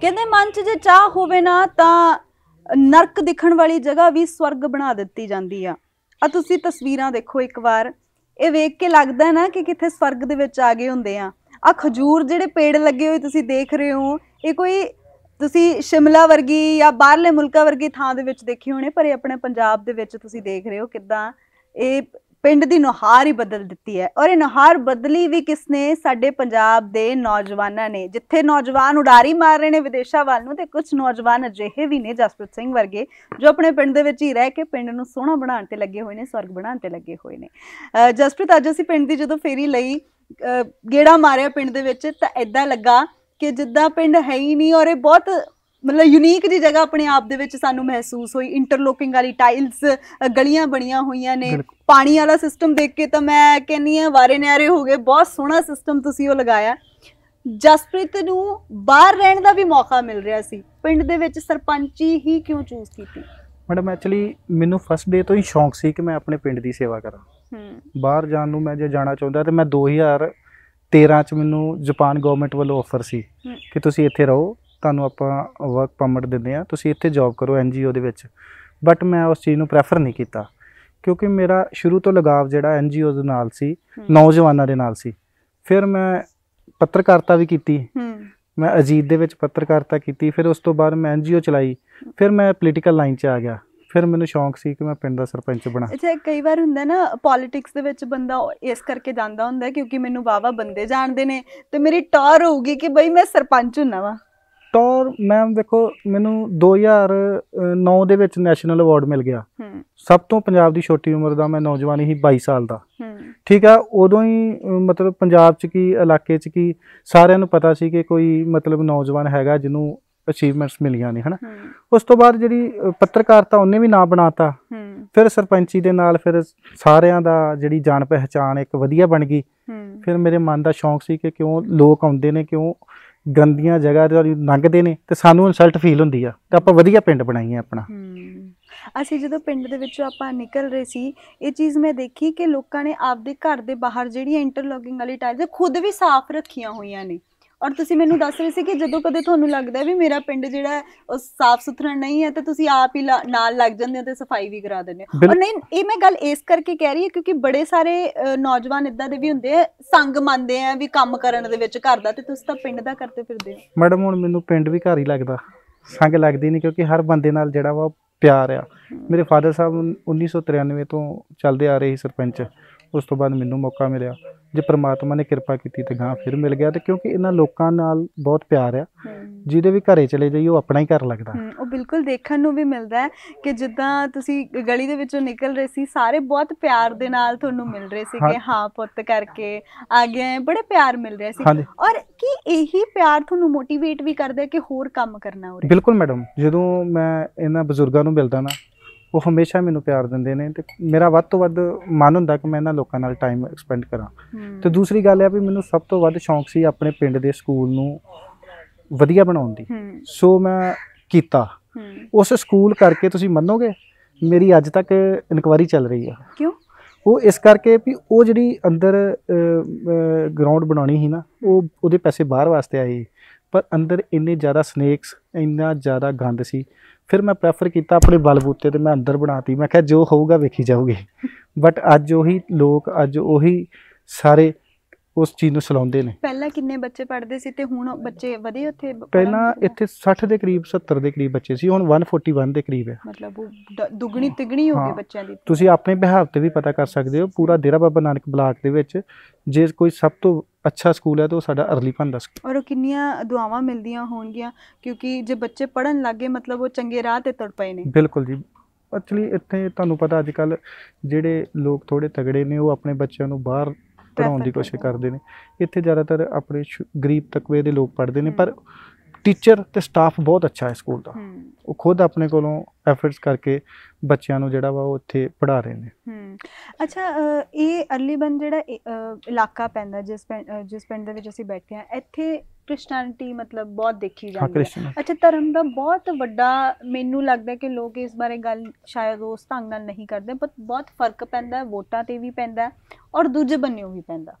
ਕਹਿੰਦੇ ਮਨ 'ਚ ਜੇ ਚਾਹ ਹੋਵੇ ਨਾ ਤਾਂ ਨਰਕ ਦਿਖਣ ਵਾਲੀ ਜਗ੍ਹਾ ਵੀ ਸਵਰਗ ਬਣਾ ਦਿੱਤੀ ਜਾਂਦੀ ਆ ਆ ਤੁਸੀਂ ਤਸਵੀਰਾਂ ਦੇਖੋ ਇੱਕ ਵਾਰ ਇਹ ਵੇਖ ਕੇ ਲੱਗਦਾ ਨਾ ਕਿ ਕਿੱਥੇ ਸਵਰਗ ਦੇ ਵਿੱਚ ਆ ਗਏ ਹੁੰਦੇ ਆ ਆ ਖਜੂਰ ਜਿਹੜੇ ਪੇੜ ਲੱਗੇ ਹੋਏ ਤੁਸੀਂ ਦੇਖ ਰਹੇ ਹੋ ਇਹ ਕੋਈ ਤੁਸੀਂ ਸ਼ਿਮਲਾ ਵਰਗੀ ਜਾਂ ਬਾਹਰਲੇ ਮੁਲਕਾਂ ਵਰਗੀ ਥਾਂ ਦੇ ਵਿੱਚ ਦੇਖੀ ਹੋਣੇ ਪਰ ਇਹ ਆਪਣੇ ਪੰਜਾਬ ਦੇ ਵਿੱਚ ਤੁਸੀਂ ਦੇਖ ਰਹੇ ਹੋ ਕਿਦਾਂ ਇਹ ਪਿੰਡ ਦੀ ਨੁਹਾਰ ਹੀ ਬਦਲ ਦਿੱਤੀ ਹੈ ਔਰ ਇਹ ਨੁਹਾਰ ਬਦਲੀ ਵੀ ਕਿਸਨੇ ਸਾਡੇ ਪੰਜਾਬ ਦੇ ਨੌਜਵਾਨਾਂ ਨੇ ਜਿੱਥੇ ਨੌਜਵਾਨ ਉਡਾਰੀ ਮਾਰ ਰਹੇ ਨੇ ਵਿਦੇਸ਼ਾਂ ਵੱਲ ਨੂੰ ਤੇ ਕੁਝ ਨੌਜਵਾਨ ਅਜਿਹੇ ਵੀ ਨੇ ਜਸਪ੍ਰੀਤ ਸਿੰਘ ਵਰਗੇ ਜੋ ਆਪਣੇ ਪਿੰਡ ਦੇ ਵਿੱਚ ਹੀ ਰਹਿ ਕੇ ਪਿੰਡ ਨੂੰ ਸੋਹਣਾ ਬਣਾਉਣ ਤੇ ਲੱਗੇ ਹੋਏ ਨੇ ਸਵਰਗ ਬਣਾਉਣ ਤੇ ਲੱਗੇ ਹੋਏ ਨੇ ਜਸਪ੍ਰੀਤ ਅੱਜ ਅਸੀਂ ਪਿੰਡ ਦੀ ਜਦੋਂ ਫੇਰੀ ਲਈ ਗੇੜਾ ਮਾਰਿਆ ਪਿੰਡ ਦੇ ਵਿੱਚ ਤਾਂ ਐਦਾਂ ਲੱਗਾ ਕਿ ਜਿੱਦਾਂ ਪਿੰਡ ਹੈ ਹੀ ਨਹੀਂ ਔਰ ਇਹ ਬਹੁਤ ਮਤਲਬ ਯੂਨੀਕ ਦੀ ਜਗ੍ਹਾ ਆਪਣੇ ਆਪ ਦੇ ਵਿੱਚ ਸਾਨੂੰ ਮਹਿਸੂਸ ਹੋਈ ਇੰਟਰਲੋਕਿੰਗ ਵਾਲੀ ਟਾਈਲਸ ਗਲੀਆਂ ਬਣੀਆਂ ਹੋਈਆਂ ਨੇ ਪਾਣੀ ਵਾਲਾ ਸਿਸਟਮ ਦੇਖ ਕੇ ਤਾਂ ਮੈਂ ਕਹਿੰਨੀ ਆ ਵਾਰੇ ਨਿਆਰੇ ਹੋ ਗਏ ਬਹੁਤ ਸੋਹਣਾ ਸਿਸਟਮ ਤੁਸੀਂ ਉਹ ਲਗਾਇਆ ਜਸਪ੍ਰੀਤ ਨੂੰ ਬਾਹਰ ਰਹਿਣ ਦਾ ਵੀ ਮੌਕਾ ਮਿਲ ਰਿਹਾ ਸੀ ਪਿੰਡ ਦੇ ਵਿੱਚ ਸਰਪੰਚੀ ਹੀ ਕਿਉਂ ਚੂਜ਼ ਕੀਤੀ ਮੈਡਮ ਐਕਚੁਅਲੀ ਮੈਨੂੰ ਫਸਟ ਡੇ ਤੋਂ ਹੀ ਸ਼ੌਂਕ ਸੀ ਕਿ ਮੈਂ ਆਪਣੇ ਪਿੰਡ ਦੀ ਸੇਵਾ ਕਰਾਂ ਹੂੰ ਬਾਹਰ ਜਾਣ ਨੂੰ ਮੈਂ ਜੇ ਜਾਣਾ ਚਾਹੁੰਦਾ ਤੇ ਮੈਂ 2013 ਚ ਮੈਨੂੰ ਜਾਪਾਨ ਗਵਰਨਮੈਂਟ ਵੱਲੋਂ ਆਫਰ ਸੀ ਕਿ ਤੁਸੀਂ ਇੱਥੇ ਰਹੋ ਤੁਹਾਨੂੰ ਆਪਾਂ ਵਰਕ ਪਰਮਿਟ ਦਿੰਦੇ ਆ ਤੁਸੀਂ ਇੱਥੇ ਜੌਬ ਕਰੋ ਐਨਜੀਓ ਦੇ ਵਿੱਚ ਬਟ ਮੈਂ ਉਸ ਚੀਜ਼ ਨੂੰ ਪ੍ਰੈਫਰ ਨਹੀਂ ਕੀਤਾ ਕਿਉਂਕਿ ਮੇਰਾ ਸ਼ੁਰੂ ਤੋਂ ਲਗਾਵ ਜਿਹੜਾ ਐਨਜੀਓ ਦੇ ਨਾਲ ਸੀ ਨੌਜਵਾਨਾਂ ਦੇ ਨਾਲ ਸੀ ਫਿਰ ਮੈਂ ਪੱਤਰਕਾਰਤਾ ਵੀ ਕੀਤੀ ਮੈਂ ਅਜੀਤ ਦੇ ਵਿੱਚ ਪੱਤਰਕਾਰਤਾ ਕੀਤੀ ਫਿਰ ਉਸ ਤੋਂ ਬਾਅਦ ਮੈਂ ਐਨਜੀਓ ਚਲਾਈ ਫਿਰ ਮੈਂ ਪੋਲੀਟੀਕਲ ਲਾਈਨ 'ਚ ਆ ਗਿਆ ਫਿਰ ਮੈਨੂੰ ਸ਼ੌਂਕ ਸੀ ਕਿ ਮੈਂ ਪਿੰਡ ਦਾ ਸਰਪੰਚ ਬਣਾ ਅੱਛਾ ਕਈ ਵਾਰ ਹੁੰਦਾ ਨਾ ਪੋਲਿਟਿਕਸ ਦੇ ਵਿੱਚ ਬੰਦਾ ਇਸ ਕਰਕੇ ਜਾਂਦਾ ਹੁੰਦਾ ਕਿਉਂਕਿ ਮੈਨੂੰ ਵਾਵਾ ਬੰਦੇ ਜਾਣਦੇ ਨੇ ਤੇ ਮੇਰੀ ਟੌਰ ਹੋਊਗੀ ਕਿ ਬਈ ਮੈਂ ਸਰਪੰਚ ਹੁੰਨਾ ਵਾ ਟੌਰ ਮੈਮ ਵੇਖੋ ਮੈਨੂੰ 2009 ਦੇ ਵਿੱਚ ਨੈਸ਼ਨਲ ਅਵਾਰਡ ਮਿਲ ਗਿਆ ਸਭ ਤੋਂ ਪੰਜਾਬ ਦੀ ਛੋਟੀ ਉਮਰ ਦਾ ਮੈਂ ਨੌਜਵਾਨ ਹੀ 22 ਸਾਲ ਦਾ ਠੀਕ ਆ ਉਦੋਂ ਹੀ ਮਤਲਬ ਪੰਜਾਬ ਚ ਕੀ ਇਲਾਕੇ ਚ ਕੀ ਸਾਰਿਆਂ ਨੂੰ ਪਤਾ ਸੀ ਕਿ ਕੋਈ ਮਤਲਬ ਨੌਜਵਾਨ ਹੈਗਾ ਜਿਹਨੂੰ ਅਚੀਵਮੈਂਟਸ ਮਿਲੀਆਂ ਨੇ ਹਨਾ ਉਸ ਤੋਂ ਬਾਅਦ ਜਿਹੜੀ ਪੱਤਰਕਾਰਤਾ ਉਹਨੇ ਵੀ ਨਾਂ ਬਣਾਤਾ ਫਿਰ ਸਰਪੰਚੀ ਦੇ ਨਾਲ ਫਿਰ ਸਾਰਿਆਂ ਦਾ ਜਿਹੜੀ ਜਾਣ ਪਹਿਚਾਨ ਇੱਕ ਵਧੀਆ ਬਣ ਗਈ ਫਿਰ ਮੇਰੇ ਮਨ ਦਾ ਸ਼ੌਂਕ ਸੀ ਕਿ ਕਿਉਂ ਲੋਕ ਆਉਂਦੇ ਨੇ ਕਿਉਂ ਗੰਦੀਆਂ ਜਗ੍ਹਾ ਤੇ ਲੰਘਦੇ ਨੇ ਤੇ ਸਾਨੂੰ ਇਨਸਲਟ ਫੀਲ ਹੁੰਦੀ ਆ ਤੇ ਆਪਾਂ ਵਧੀਆ ਪਿੰਡ ਬਣਾਈਏ ਆਪਣਾ ਅਸੀਂ ਜਦੋਂ ਪਿੰਡ ਦੇ ਵਿੱਚੋਂ ਆਪਾਂ ਨਿਕਲ ਰਹੇ ਸੀ ਇਹ ਚੀਜ਼ ਮੈਂ ਦੇਖੀ ਕਿ ਲੋਕਾਂ ਨੇ ਆਪਦੇ ਘਰ ਦੇ ਬਾਹਰ ਜਿਹੜੀ ਇੰਟਰਲੋਕਿੰਗ ਵਾਲੀ ਟਾਈਲ ਖੁਦ ਵੀ ਸਾਫ਼ ਰੱਖੀਆਂ ਹੋਈਆਂ ਨੇ ਔਰ ਤੁਸੀਂ ਮੈਨੂੰ ਦੱਸ ਰਹੇ ਸੀ ਕਿ ਜਦੋਂ ਕਦੇ ਤੁਹਾਨੂੰ ਲੱਗਦਾ ਵੀ ਮੇਰਾ ਪਿੰਡ ਜਿਹੜਾ ਉਹ ਸਾਫ਼ ਸੁਥਰਾ ਨਹੀਂ ਹੈ ਤਾਂ ਤੁਸੀਂ ਆਪ ਹੀ ਨਾਲ ਲੱਗ ਜਾਂਦੇ ਹੋ ਤੇ ਸਫਾਈ ਵੀ ਕਰਾ ਦਿੰਦੇ ਹੋ ਔਰ ਨਹੀਂ ਇਹ ਮੈਂ ਗੱਲ ਇਸ ਕਰਕੇ ਕਹਿ ਰਹੀ ਹਾਂ ਕਿਉਂਕਿ ਬੜੇ ਸਾਰੇ ਨੌਜਵਾਨ ਇਦਾਂ ਦੇ ਵੀ ਹੁੰਦੇ ਆ ਸੰਗ ਮੰਨਦੇ ਆ ਵੀ ਕੰਮ ਕਰਨ ਦੇ ਵਿੱਚ ਘਰ ਦਾ ਤੇ ਤੁਸੀਂ ਤਾਂ ਪਿੰਡ ਦਾ ਕਰਦੇ ਫਿਰਦੇ ਹੋ ਮੈਡਮ ਹੁਣ ਮੈਨੂੰ ਪਿੰਡ ਵੀ ਘਰ ਹੀ ਲੱਗਦਾ ਸੰਗ ਲੱਗਦੀ ਨਹੀਂ ਕਿਉਂਕਿ ਹਰ ਬੰਦੇ ਨਾਲ ਜਿਹੜਾ ਵਾ ਪਿਆਰ ਆ ਮੇਰੇ ਫਾਦਰ ਸਾਹਿਬ 1993 ਤੋਂ ਚੱਲਦੇ ਆ ਰਹੇ ਸੀ ਸਰਪੰਚ ਉਸ ਤੋਂ ਬਾਅਦ ਮੈਨੂੰ ਮੌਕਾ ਮਿਲਿਆ ਜੇ ਪ੍ਰਮਾਤਮਾ ਨੇ ਕਿਰਪਾ ਕੀਤੀ ਤੇ ਗਾਂ ਫਿਰ ਮਿਲ ਗਿਆ ਤੇ ਕਿਉਂਕਿ ਇਹਨਾਂ ਲੋਕਾਂ ਨਾਲ ਬਹੁਤ ਪਿਆਰ ਆ ਜਿਹਦੇ ਵੀ ਘਰੇ ਚਲੇ ਜਾਈਏ ਉਹ ਆਪਣਾ ਹੀ ਘਰ ਲੱਗਦਾ ਉਹ ਬਿਲਕੁਲ ਦੇਖਣ ਨੂੰ ਵੀ ਮਿਲਦਾ ਹੈ ਕਿ ਜਿੱਦਾਂ ਤੁਸੀਂ ਗਲੀ ਦੇ ਵਿੱਚੋਂ ਨਿਕਲ ਰਹੇ ਸੀ ਸਾਰੇ ਬਹੁਤ ਪਿਆਰ ਦੇ ਨਾਲ ਤੁਹਾਨੂੰ ਮਿਲ ਰਹੇ ਸੀ ਕਿ ਹਾਂ ਪੁੱਤ ਕਰਕੇ ਆ ਗਏ ਬੜੇ ਪਿਆਰ ਮਿਲ ਰਿਹਾ ਸੀ ਔਰ ਕੀ ਇਹੀ ਪਿਆਰ ਤੁਹਾਨੂੰ ਮੋਟੀਵੇਟ ਵੀ ਕਰਦਾ ਕਿ ਹੋਰ ਕੰਮ ਕਰਨਾ ਹੋ ਰਿਹਾ ਬਿਲਕੁਲ ਮੈਡਮ ਜਦੋਂ ਮੈਂ ਇਹਨਾਂ ਬਜ਼ੁਰਗਾਂ ਨੂੰ ਮਿਲਦਾ ਨਾ ਉਹ ਹਮੇਸ਼ਾ ਮੈਨੂੰ ਪਿਆਰ ਦਿੰਦੇ ਨੇ ਤੇ ਮੇਰਾ ਵੱਧ ਤੋਂ ਵੱਧ ਮਨ ਹੁੰਦਾ ਕਿ ਮੈਂ ਇਹਨਾਂ ਲੋਕਾਂ ਨਾਲ ਟਾਈਮ ਐਕਸਪੈਂਡ ਕਰਾਂ ਤੇ ਦੂਸਰੀ ਗੱਲ ਹੈ ਵੀ ਮੈਨੂੰ ਸਭ ਤੋਂ ਵੱਧ ਸ਼ੌਂਕ ਸੀ ਆਪਣੇ ਪਿੰਡ ਦੇ ਸਕੂਲ ਨੂੰ ਵਧੀਆ ਬਣਾਉਣ ਦੀ ਸੋ ਮੈਂ ਕੀਤਾ ਉਸ ਸਕੂਲ ਕਰਕੇ ਤੁਸੀਂ ਮੰਨੋਗੇ ਮੇਰੀ ਅੱਜ ਤੱਕ ਇਨਕੁਆਰੀ ਚੱਲ ਰਹੀ ਹੈ ਕਿਉਂ ਉਹ ਇਸ ਕਰਕੇ ਵੀ ਉਹ ਜਿਹੜੀ ਅੰਦਰ ਗਰਾਊਂਡ ਬਣਾਉਣੀ ਸੀ ਨਾ ਉਹ ਉਹਦੇ ਪੈਸੇ ਬਾਹਰ ਵਾਸਤੇ ਆਏ ਪਰ ਅੰਦਰ ਇੰਨੇ ਜ਼ਿਆਦਾ ਸਨੇਕਸ ਇੰਨਾ ਜ਼ਿਆਦਾ ਗੰਦ ਸੀ ਫਿਰ ਮੈਂ ਪ੍ਰੈਫਰ ਕੀਤਾ ਆਪਣੇ ਬਲਬੂਤੇ ਤੇ ਮੈਂ ਅੰਦਰ ਬਣਾਤੀ ਮੈਂ ਕਿਹਾ ਜੋ ਹੋਊਗਾ ਵੇਖੀ ਜਾਊਗੀ ਬਟ ਅੱਜ ਉਹੀ ਲੋਕ ਅੱਜ ਉਹੀ ਸਾਰੇ ਉਸ ਚੀਜ਼ ਨੂੰ ਸਲਾਉਂਦੇ ਨੇ ਪਹਿਲਾਂ ਕਿੰਨੇ ਬੱਚੇ ਪੜਦੇ ਸੀ ਤੇ ਹੁਣ ਬੱਚੇ ਵਧੇ ਉੱਥੇ ਪਹਿਲਾਂ ਇੱਥੇ 60 ਦੇ ਕਰੀਬ 70 ਦੇ ਕਰੀਬ ਬੱਚੇ ਸੀ ਹੁਣ 141 ਦੇ ਕਰੀਬ ਹੈ ਮਤਲਬ ਦੁੱਗਣੀ ਤਿਗਣੀ ਹੋ ਗਈ ਬੱਚਿਆਂ ਦੀ ਤੁਸੀਂ ਆਪਣੇ ਬਿਹਾਰ ਤੇ ਵੀ ਪਤਾ ਕਰ ਸਕਦੇ ਹੋ ਪੂਰਾ ਡੇਰਾ ਬਾਬਾ ਨਾਨਕ ਬਲਾਕ ਦੇ ਵਿੱਚ ਜੇ ਕੋਈ ਸਭ ਤੋਂ ਅੱਛਾ ਸਕੂਲ ਹੈ ਤੇ ਉਹ ਸਾਡਾ ਅਰਲੀ ਦਾ ਸਕੂਲ ਔਰ ਉਹ ਕਿੰਨੀਆਂ ਦੁਆਵਾਂ ਮਿਲਦੀਆਂ ਹੋਣਗੀਆਂ ਕਿਉਂਕਿ ਜੇ ਬੱਚੇ ਪੜਨ ਲੱਗੇ ਮਤਲਬ ਉਹ ਚੰਗੇ ਰਾਹ ਤੇ ਤੁਰ ਪਏ ਨੇ ਬਿਲਕੁਲ ਜੀ ਐਕਚੁਅਲੀ ਇੱਥੇ ਤੁਹਾਨੂੰ ਪਤਾ ਅੱਜ ਕੱਲ ਜਿਹੜੇ ਲੋਕ ਥੋੜੇ ਤਗੜੇ ਨੇ ਉਹ ਆਪਣੇ ਬੱਚਿਆਂ ਨੂੰ ਬਾਹਰ ਪੜਾਉਣ ਦੀ ਕੋਸ਼ਿਸ਼ ਕਰਦੇ ਨੇ ਇੱਥੇ ਜ਼ਿਆਦਾਤਰ ਆਪਣੇ ਗਰੀਬ ਤਕਵੇ ਦੇ ਲੋਕ ਪੜਦੇ ਨੇ ਪਰ ਟੀਚਰ ਤੇ ਸਟਾਫ ਬਹੁਤ ਅੱਛਾ ਹੈ ਸਕੂਲ ਦਾ ਉਹ ਖੁਦ ਆਪਣੇ ਕੋਲੋਂ ਐਫਰਟਸ ਕਰਕੇ ਬੱਚਿਆਂ ਨੂੰ ਜਿਹੜਾ ਵਾ ਉਹ ਇੱਥੇ ਪੜਾ ਰਹੇ ਨੇ ਅੱਛਾ ਅ, ਇਹ ਅਰਲੀਬਨ ਜਿਹੜਾ ਇਲਾਕਾ ਪੈਂਦਾ ਜਿਸ ਜਿਸ ਪਿੰਡ ਦੇ ਵਿੱਚ ਅਸੀਂ ਬੈਠੇ ਹਾਂ ਇੱਥੇ ਕ੍ਰਿਸਚੀਅਨਿਟੀ ਮਤਲਬ ਬਹੁਤ ਦੇਖੀ ਜਾਂਦੀ ਹੈ ਅੱਛਾ ਧਰਮ ਦਾ ਬਹੁਤ ਵੱਡਾ ਮੈਨੂੰ ਲੱਗਦਾ ਕਿ ਲੋਕ ਇਸ ਬਾਰੇ ਗੱਲ ਸ਼ਾਇਦ ਉਸ ਢੰਗ ਨਾਲ ਨਹੀਂ ਕਰਦੇ ਪਰ ਬਹੁਤ ਫਰਕ ਪੈਂਦਾ ਹੈ, ਵੋਟਾਂ ਤੇ ਵੀ ਪੈਂਦਾ ਔਰ ਦੂਜੇ ਬੰਨਿਓ ਵੀ ਪੈਂਦਾ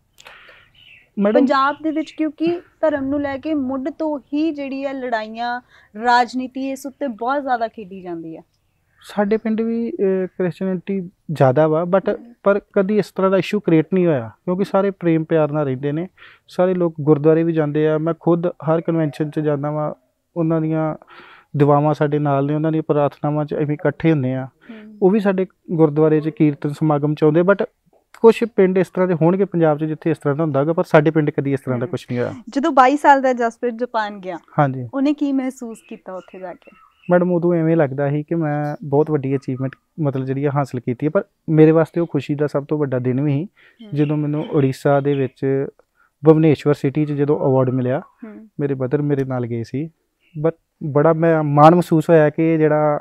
ਮੈਡਮ ਪੰਜਾਬ ਦੇ ਵਿੱਚ ਕਿਉਂਕਿ ਧਰਮ ਨੂੰ ਲੈ ਕੇ ਮੁੱਢ ਤੋਂ ਹੀ ਜਿਹੜੀ ਹੈ ਲੜਾਈਆਂ ਰਾਜਨੀਤੀ ਇਸ ਉੱਤੇ ਬਹੁਤ ਜ਼ਿਆਦਾ ਖੇਡੀ ਜਾਂਦੀ ਹੈ ਸਾਡੇ ਪਿੰਡ ਵੀ ਕ੍ਰਿਸਚੀਅਨਿਟੀ ਜ਼ਿਆਦਾ ਵਾ ਬਟ ਪਰ ਕਦੀ ਇਸ ਤਰ੍ਹਾਂ ਦਾ ਇਸ਼ੂ ਕ੍ਰੀਏਟ ਨਹੀਂ ਹੋਇਆ ਕਿਉਂਕਿ ਸਾਰੇ ਪ੍ਰੇਮ ਪਿਆਰ ਨਾਲ ਰਹਿੰਦੇ ਨੇ ਸਾਰੇ ਲੋਕ ਗੁਰਦੁਆਰੇ ਵੀ ਜਾਂਦੇ ਆ ਮੈਂ ਖੁਦ ਹਰ ਕਨਵੈਨਸ਼ਨ 'ਚ ਜਾਂਦਾ ਵਾਂ ਉਹਨਾਂ ਦੀਆਂ ਦੁਆਵਾਂ ਸਾਡੇ ਨਾਲ ਨੇ ਉਹਨਾਂ ਦੀਆਂ ਪ੍ਰਾਰਥਨਾਵਾਂ 'ਚ ਅਸੀਂ ਇਕੱਠੇ ਹੁੰਨੇ ਆ ਉਹ ਵੀ ਸਾਡੇ ਗੁਰਦੁਆਰੇ 'ਚ ਕੀਰਤਨ ਸਮਾਗਮ 'ਚ ਆਉਂਦੇ ਬਟ ਕੁਝ ਪਿੰਡ ਇਸ ਤਰ੍ਹਾਂ ਦੇ ਹੋਣਗੇ ਪੰਜਾਬ 'ਚ ਜਿੱਥੇ ਇਸ ਤਰ੍ਹਾਂ ਦਾ ਹੁੰਦਾਗਾ ਪਰ ਸਾਡੇ ਪਿੰਡ ਕਦੀ ਇਸ ਤਰ੍ਹਾਂ ਦਾ ਕੁਝ ਨਹੀਂ ਹੋਇਆ ਜਦੋਂ 22 ਸਾਲ ਦਾ ਜਸਪ੍ਰੀਤ ਜਾਪਾਨ ਗਿਆ ਹਾਂਜੀ ਉਹਨੇ ਕੀ ਮਹਿਸੂਸ ਕੀਤਾ ਉੱਥੇ ਜਾ ਕੇ ਮੈਡਮ ਉਦੋਂ ਐਵੇਂ ਲੱਗਦਾ ਸੀ ਕਿ ਮੈਂ ਬਹੁਤ ਵੱਡੀ ਅਚੀਵਮੈਂਟ ਮਤਲਬ ਜਿਹੜੀ ਆ ਹਾਸਲ ਕੀਤੀ ਹੈ ਪਰ ਮੇਰੇ ਵਾਸਤੇ ਉਹ ਖੁਸ਼ੀ ਦਾ ਸਭ ਤੋਂ ਵੱਡਾ ਦਿਨ ਵੀ ਸੀ ਜਦੋਂ ਮੈਨੂੰ ਓਡੀਸ਼ਾ ਦੇ ਵਿੱਚ ਭਵਨੇਸ਼ਵਰ ਸਿਟੀ 'ਚ ਜਦੋਂ ਅਵਾਰਡ ਮਿਲਿਆ ਮੇਰੇ ਬਦਰ ਮੇਰੇ ਨਾਲ ਗਏ ਸੀ ਬਟ ਬੜਾ ਮੈਂ ਮਾਣ ਮਹਿਸੂਸ ਹੋਇਆ ਕਿ ਜਿਹੜਾ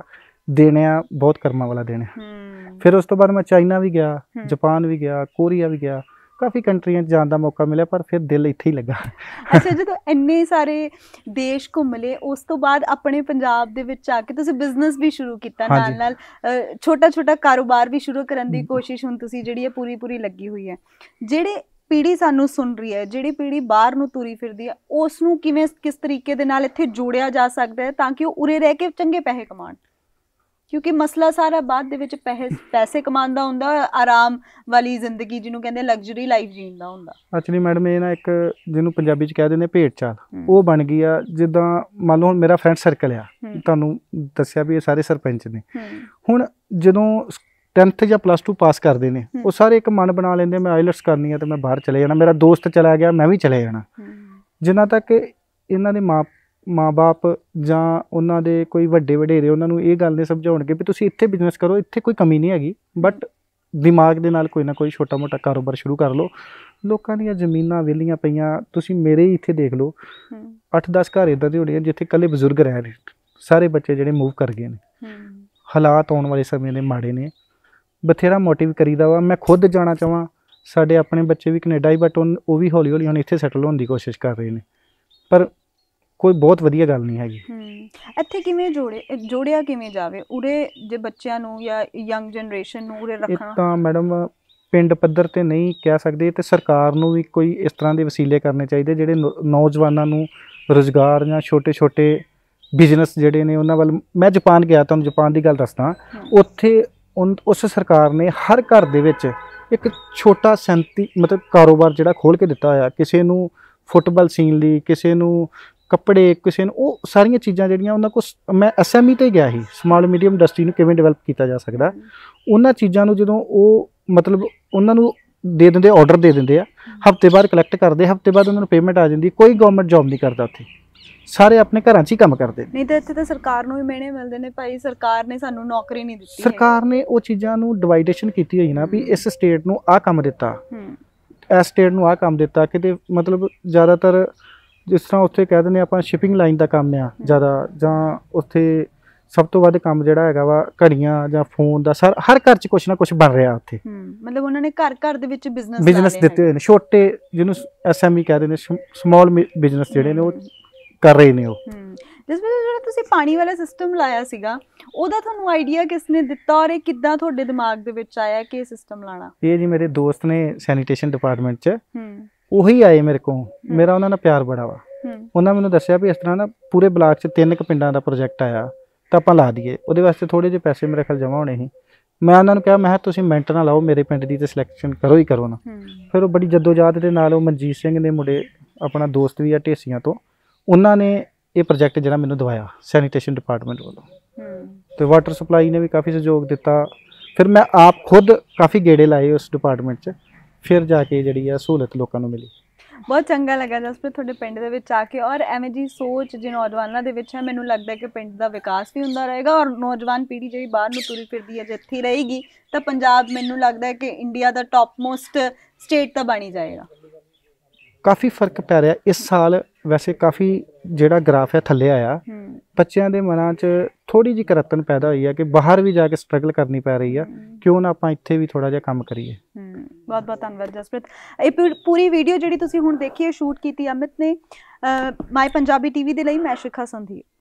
ਦੇਣਿਆ ਆ ਬਹੁਤ ਕਰਮਾਂ ਵਾਲਾ ਦੇਣਿਆ ਹੈ ਫਿਰ ਉਸ ਤੋਂ ਬਾਅਦ ਮੈਂ ਚਾਈਨਾ ਵੀ ਗਿਆ ਜਾਪਾਨ ਵੀ ਗਿਆ ਕੋਰੀਆ ਵੀ ਗਿਆ ਕਾਫੀ ਕੰਟਰੀਆਂ 'ਚ ਜਾਣ ਦਾ ਮੌਕਾ ਮਿਲਿਆ ਪਰ ਫਿਰ ਦਿਲ ਇੱਥੇ ਹੀ ਲੱਗਾ ਅੱਛਾ ਜਦੋਂ ਇੰਨੇ ਸਾਰੇ ਦੇਸ਼ ਘੁੰਮ ਲਏ ਉਸ ਤੋਂ ਬਾਅਦ ਆਪਣੇ ਪੰਜਾਬ ਦੇ ਵਿੱਚ ਆ ਕੇ ਤੁਸੀਂ ਬਿਜ਼ਨਸ ਵੀ ਸ਼ੁਰੂ ਕੀਤਾ ਨਾਲ ਨਾਲ ਛੋਟਾ ਛੋਟਾ ਕਾਰੋਬਾਰ ਵੀ ਸ਼ੁਰੂ ਕਰਨ ਦੀ ਕੋਸ਼ਿਸ਼ ਹੁਣ ਤੁਸੀਂ ਜਿਹੜੀ ਹੈ ਪੂਰੀ ਪੂਰੀ ਲੱਗੀ ਹੋਈ ਹੈ ਜਿਹੜੇ ਪੀੜੀ ਸਾਨੂੰ ਸੁਣ ਰਹੀ ਹੈ ਜਿਹੜੀ ਪੀੜੀ ਬਾਹਰ ਨੂੰ ਤੁਰੀ ਫਿਰਦੀ ਹੈ ਉਸ ਨੂੰ ਕਿਵੇਂ ਕਿਸ ਤਰੀਕੇ ਦੇ ਨਾਲ ਇੱਥੇ ਜੋੜਿਆ ਜਾ ਸਕਦਾ ਹੈ ਤਾਂ ਕਿ ਉਹ ਉਰੇ ਰਹਿ ਕੇ ਚੰਗੇ ਪੈਸੇ ਕਮਾਉਣ ਕਿਉਂਕਿ ਮਸਲਾ ਸਾਰਾ ਬਾਅਦ ਦੇ ਵਿੱਚ ਪੈਸੇ ਕਮਾਉਣ ਦਾ ਹੁੰਦਾ ਆਰਾਮ ਵਾਲੀ ਜ਼ਿੰਦਗੀ ਜਿਹਨੂੰ ਕਹਿੰਦੇ ਲਗਜ਼ਰੀ ਲਾਈਫ ਜੀਣ ਦਾ ਹੁੰਦਾ ਐਕਚੁਅਲੀ ਮੈਡਮ ਇਹ ਨਾ ਇੱਕ ਜਿਹਨੂੰ ਪੰਜਾਬੀ ਚ ਕਹਿ ਦਿੰਦੇ ਭੇਟ ਚਾਲ ਉਹ ਬਣ ਗਈ ਆ ਜਿੱਦਾਂ ਮੰਨ ਲਓ ਹੁਣ ਮੇਰਾ ਫਰੈਂਡ ਸਰਕਲ ਆ ਤੁਹਾਨੂੰ ਦੱਸਿਆ ਵੀ ਇਹ ਸਾਰੇ ਸਰਪੰਚ ਨੇ ਹੁਣ ਜਦੋਂ 10th ਜਾਂ ਪਲੱਸ 2 ਪਾਸ ਕਰਦੇ ਨੇ ਉਹ ਸਾਰੇ ਇੱਕ ਮਨ ਬਣਾ ਲੈਂਦੇ ਮੈਂ ਆਇਲਟਸ ਕਰਨੀ ਆ ਤੇ ਮੈਂ ਬਾਹਰ ਚਲੇ ਜਾਣਾ ਮੇਰਾ ਦੋਸਤ ਚਲਾ ਗਿਆ ਮੈਂ ਵੀ ਚਲੇ ਜਾਣਾ ਜਿੰਨਾ ਤੱਕ ਇਹਨਾਂ ਦੇ ਮਾਪੇ ਮਾਪੇ ਜਾਂ ਉਹਨਾਂ ਦੇ ਕੋਈ ਵੱਡੇ ਵਡੇਰੇ ਉਹਨਾਂ ਨੂੰ ਇਹ ਗੱਲ ਨੇ ਸਮਝਾਉਣਗੇ ਵੀ ਤੁਸੀਂ ਇੱਥੇ ਬਿਜ਼ਨਸ ਕਰੋ ਇੱਥੇ ਕੋਈ ਕਮੀ ਨਹੀਂ ਹੈਗੀ ਬਟ ਦਿਮਾਗ ਦੇ ਨਾਲ ਕੋਈ ਨਾ ਕੋਈ ਛੋਟਾ-ਮੋਟਾ ਕਾਰੋਬਾਰ ਸ਼ੁਰੂ ਕਰ ਲਓ ਲੋਕਾਂ ਦੀਆਂ ਜ਼ਮੀਨਾਂ ਵਿਲੀਆਂ ਪਈਆਂ ਤੁਸੀਂ ਮੇਰੇ ਹੀ ਇੱਥੇ ਦੇਖ ਲਓ 8-10 ਘਰ ਇਦਾਂ ਦੇ ਹੋਣੇ ਆ ਜਿੱਥੇ ਕੱਲੇ ਬਜ਼ੁਰਗ ਰਹਿ ਰਹੇ ਸਾਰੇ ਬੱਚੇ ਜਿਹੜੇ ਮੂਵ ਕਰ ਗਏ ਨੇ ਹਾਲਾਤ ਆਉਣ ਵਾਲੇ ਸਮੇਂ ਦੇ ਮਾੜੇ ਨੇ ਬਥੇਰਾ ਮੋਟਿਵ ਕਰੀਦਾ ਵਾ ਮੈਂ ਖੁਦ ਜਾਣਾ ਚਾਹਾਂ ਸਾਡੇ ਆਪਣੇ ਬੱਚੇ ਵੀ ਕੈਨੇਡਾ ਹੀ ਬਟ ਉਹ ਵੀ ਹੌਲੀ-ਹੌਲੀ ਹੁਣ ਇੱਥੇ ਸੈਟਲ ਹੋਣ ਦੀ ਕੋਸ਼ਿਸ਼ ਕਰ ਰਹੇ ਨੇ ਪਰ ਕੋਈ ਬਹੁਤ ਵਧੀਆ ਗੱਲ ਨਹੀਂ ਹੈਗੀ ਇੱਥੇ ਕਿਵੇਂ ਜੋੜੇ ਜੋੜਿਆ ਕਿਵੇਂ ਜਾਵੇ ਉਰੇ ਜੇ ਬੱਚਿਆਂ ਨੂੰ ਜਾਂ ਯੰਗ ਜਨਰੇਸ਼ਨ ਨੂੰ ਉਰੇ ਰੱਖਣਾ ਇਹ ਤਾਂ ਮੈਡਮ ਪਿੰਡ ਪੱਧਰ ਤੇ ਨਹੀਂ ਕਹਿ ਸਕਦੇ ਤੇ ਸਰਕਾਰ ਨੂੰ ਵੀ ਕੋਈ ਇਸ ਤਰ੍ਹਾਂ ਦੇ ਵਸੀਲੇ ਕਰਨੇ ਚਾਹੀਦੇ ਜਿਹੜੇ ਨੌਜਵਾਨਾਂ ਨੂੰ ਰੋਜ਼ਗਾਰ ਜਾਂ ਛੋਟੇ-ਛੋਟੇ ਬਿਜ਼ਨਸ ਜਿਹੜੇ ਨੇ ਉਹਨਾਂ ਵੱਲ ਮੈਂ ਜਾਪਾਨ ਗਿਆ ਤਾਂ ਜਾਪਾਨ ਦੀ ਗੱਲ ਦੱਸਦਾ ਉੱਥੇ ਉਸ ਸਰਕਾਰ ਨੇ ਹਰ ਘਰ ਦੇ ਵਿੱਚ ਇੱਕ ਛੋਟਾ ਸੰਤੀ ਮਤਲਬ ਕਾਰੋਬਾਰ ਜਿਹੜਾ ਖੋਲ ਕੇ ਦਿੱਤਾ ਹੋਇਆ ਕਿਸੇ ਨੂੰ ਫੁੱਟਬਾਲ ਸੀਨ ਲਈ ਕਿਸੇ ਨੂੰ ਕੱਪੜੇ ਕਿਸੇ ਨੂੰ ਉਹ ਸਾਰੀਆਂ ਚੀਜ਼ਾਂ ਜਿਹੜੀਆਂ ਉਹਨਾਂ ਕੋ ਮੈਂ ਐਸਐਮਈ e ਤੇ ਗਿਆ ਸੀ ਸਮਾਲ ਮੀਡੀਅਮ ਇੰਡਸਟਰੀ ਨੂੰ ਕਿਵੇਂ ਡਿਵੈਲਪ ਕੀਤਾ ਜਾ ਸਕਦਾ ਉਹਨਾਂ ਚੀਜ਼ਾਂ ਨੂੰ ਜਦੋਂ ਉਹ ਮਤਲਬ ਉਹਨਾਂ ਨੂੰ ਦੇ ਦਿੰਦੇ ਆਰਡਰ ਦੇ ਦਿੰਦੇ ਆ ਹਫਤੇ ਬਾਅਦ ਕਲੈਕਟ ਕਰਦੇ ਹਫਤੇ ਬਾਅਦ ਉਹਨਾਂ ਨੂੰ ਪੇਮੈਂਟ ਆ ਜਾਂਦੀ ਕੋਈ ਗਵਰਨਮੈਂਟ ਜੌਬ ਨਹੀਂ ਕਰਦਾ ਉੱਥੇ ਸਾਰੇ ਆਪਣੇ ਘਰਾਂ 'ਚ ਹੀ ਕੰਮ ਕਰਦੇ ਨੇ ਨਹੀਂ ਤੇ ਇੱਥੇ ਤਾਂ ਸਰਕਾਰ ਨੂੰ ਹੀ ਮਿਹਣੇ ਮਿਲਦੇ ਨੇ ਭਾਈ ਸਰਕਾਰ ਨੇ ਸਾਨੂੰ ਨੌਕਰੀ ਨਹੀਂ ਦਿੱਤੀ ਸਰਕਾਰ ਨੇ ਉਹ ਚੀਜ਼ਾਂ ਨੂੰ ਡਿਵਾਈਡੇਸ਼ਨ ਕੀਤੀ ਹੋਈ ਨਾ ਵੀ ਇਸ ਸਟੇਟ ਨੂੰ ਆਹ ਕੰਮ ਦਿੱਤਾ ਹੂੰ ਇਸ ਸਟੇਟ ਨੂੰ ਆਹ ਕੰਮ ਦਿੱਤਾ ਕਿਤੇ ਮਤਲਬ ਜ਼ਿਆਦਾਤਰ ਜਿਸ ਤਰ੍ਹਾਂ ਉੱਥੇ ਕਹਿ ਦਿੰਦੇ ਆਪਾਂ ਸ਼ਿਪਿੰਗ ਲਾਈਨ ਦਾ ਕੰਮ ਆ ਜ਼ਿਆਦਾ ਜਾਂ ਉੱਥੇ ਸਭ ਤੋਂ ਵੱਧ ਕੰਮ ਜਿਹੜਾ ਹੈਗਾ ਵਾ ਘੜੀਆਂ ਜਾਂ ਫੋਨ ਦਾ ਸਰ ਹਰ ਘਰ 'ਚ ਕੁਛ ਨਾ ਕੁਛ ਬਣ ਰਿਹਾ ਉੱਥੇ ਮਤਲਬ ਉਹਨਾਂ ਨੇ ਘਰ ਘਰ ਦੇ ਵਿੱਚ ਬਿਜ਼ਨਸ ਬਿਜ਼ਨਸ ਦਿੱਤੇ ਹੋਏ ਨੇ ਛੋਟੇ ਜਿਹਨੂੰ ਐਸਐਮਈ ਕਹਿੰਦੇ ਨੇ ਸਮਾਲ ਬਿਜ਼ਨਸ ਜਿਹੜੇ ਨੇ ਉਹ ਕਰ ਰਹੇ ਨੇ ਉਹ ਜਿਸ ਵਿੱਚ ਜਿਹੜਾ ਤੁਸੀਂ ਪਾਣੀ ਵਾਲਾ ਸਿਸਟਮ ਲਾਇਆ ਸੀਗਾ ਉਹਦਾ ਤੁਹਾਨੂੰ ਆਈਡੀਆ ਕਿਸ ਨੇ ਦਿੱਤਾ ਔਰ ਇਹ ਕਿੱਦਾਂ ਤੁਹਾਡੇ ਦਿਮਾਗ ਦੇ ਵਿੱਚ ਆਇਆ ਕਿ ਇਹ ਸਿਸਟਮ ਲਾਣਾ ਇਹ ਜੀ ਮੇਰੇ ਦੋਸਤ ਨੇ ਸੈਨੀਟੇਸ਼ਨ ਡਿਪਾਰਟਮੈਂਟ 'ਚ ਉਹੀ ਆਏ ਮੇਰੇ ਕੋਲ ਮੇਰਾ ਉਹਨਾਂ ਨਾਲ ਪਿਆਰ ਬੜਾ ਵਾ ਉਹਨਾਂ ਮੈਨੂੰ ਦੱਸਿਆ ਵੀ ਇਸ ਤਰ੍ਹਾਂ ਨਾ ਪੂਰੇ ਬਲਾਕ 'ਚ ਤਿੰਨ ਕ ਪਿੰਡਾਂ ਦਾ ਪ੍ਰੋਜੈਕਟ ਆਇਆ ਤਾਂ ਆਪਾਂ ਲਾ ਦਈਏ ਉਹਦੇ ਵਾਸਤੇ ਥੋੜੇ ਜਿਹੇ ਪੈਸੇ ਮੇਰੇ ਖਿਆਲ ਜਮਾ ਹੋਣੇ ਸੀ ਮੈਂ ਉਹਨਾਂ ਨੂੰ ਕਿਹਾ ਮੈਂ ਤੁਸੀਂ ਮੈਂਟਰ ਨਾਲ ਲਾਓ ਮੇਰੇ ਪਿੰਡ ਦੀ ਤੇ ਸਿਲੈਕਸ਼ਨ ਕਰੋ ਹੀ ਕਰੋ ਨਾ ਫਿਰ ਉਹ ਬੜੀ ਜਦੋਜਾਦ ਦੇ ਨਾਲ ਉਹ ਮਨਜੀਤ ਸਿੰਘ ਦੇ ਮੁੰਡੇ ਆਪਣਾ ਦੋਸਤ ਵੀ ਆ ਢੇਸੀਆਂ ਤੋਂ ਉਹਨਾਂ ਨੇ ਇਹ ਪ੍ਰੋਜੈਕਟ ਜਿਹੜਾ ਮੈਨੂੰ ਦਵਾਇਆ ਸੈਨੀਟੇਸ਼ਨ ਡਿਪਾਰਟਮੈਂਟ ਵੱਲੋਂ ਤੇ ਵਾਟਰ ਸਪਲਾਈ ਨੇ ਵੀ ਕਾਫੀ ਸਹਿਯੋਗ ਦਿੱਤਾ ਫਿਰ ਮੈਂ ਆਪ ਖੁਦ ਕਾਫੀ ਗੇੜੇ ਲਾਏ ਉਸ ਡਿਪਾਰਟਮੈਂਟ 'ਚ ਫਿਰ ਜਾ ਕੇ ਜਿਹੜੀ ਆ ਸਹੂਲਤ ਲੋਕਾਂ ਨੂੰ ਮਿਲੀ ਬਹੁਤ ਚੰਗਾ ਲੱਗਾ ਜਸਪ੍ਰੀਤ ਤੁਹਾਡੇ ਪਿੰਡ ਦੇ ਵਿੱਚ ਆ ਕੇ ਔਰ ਐਵੇਂ ਜੀ ਸੋਚ ਜਿ ਨੌਜਵਾਨਾਂ ਦੇ ਵਿੱਚ ਹੈ ਮੈਨੂੰ ਲੱਗਦਾ ਕਿ ਪਿੰਡ ਦਾ ਵਿਕਾਸ ਵੀ ਹੁੰਦਾ ਰਹੇਗਾ ਔਰ ਨੌਜਵਾਨ ਪੀੜ੍ਹੀ ਜਿਹੜੀ ਬਾਹਰ ਨੂੰ ਤੁਰੀ ਫਿਰਦੀ ਹੈ ਜਿੱਥੇ ਰਹੇਗੀ ਤਾਂ ਪੰਜਾਬ ਮੈਨੂੰ ਲੱਗਦਾ ਹੈ ਕਿ ਇੰਡੀਆ ਦਾ ਟੌਪ ਮੋਸਟ ਸਟੇਟ ਤਾਂ ਬਣੀ ਜਾਏਗਾ ਕਾਫੀ ਫਰਕ ਪੈ ਰਿਹਾ ਇਸ ਸਾਲ ਵੈਸੇ ਕਾਫੀ ਜਿਹੜਾ ਗ੍ਰਾਫ ਹੈ ਥੱਲੇ ਆਇਆ ਬੱਚਿਆਂ ਦੇ ਮਨਾਂ 'ਚ ਥੋੜੀ ਜਿਹੀ ਕਰਤਨ ਪੈਦਾ ਹੋਈ ਹੈ ਕਿ ਬਾਹਰ ਵੀ ਜਾ ਕੇ ਸਟਰਗਲ ਕਰਨੀ ਪੈ ਰਹੀ ਆ ਕਿਉਂ ਨਾ ਆਪਾਂ ਇੱਥੇ ਵੀ ਥੋੜਾ ਜਿਹਾ ਕੰਮ ਕਰੀਏ ਬਹੁਤ ਬਹੁਤ ਧੰਨਵਾਦ ਜਸਪ੍ਰੀਤ ਇਹ ਪੂਰੀ ਵੀਡੀਓ ਜਿਹੜੀ ਤੁਸੀਂ ਹੁਣ ਦੇਖੀ ਹੈ ਸ਼ੂਟ ਕੀਤੀ ਅਮਿਤ ਨੇ ਮਾਈ ਪੰਜਾਬੀ ਟੀਵੀ ਦੇ ਲਈ ਮੈਂ ਸ਼ਿਖਾ ਸੰਧੀ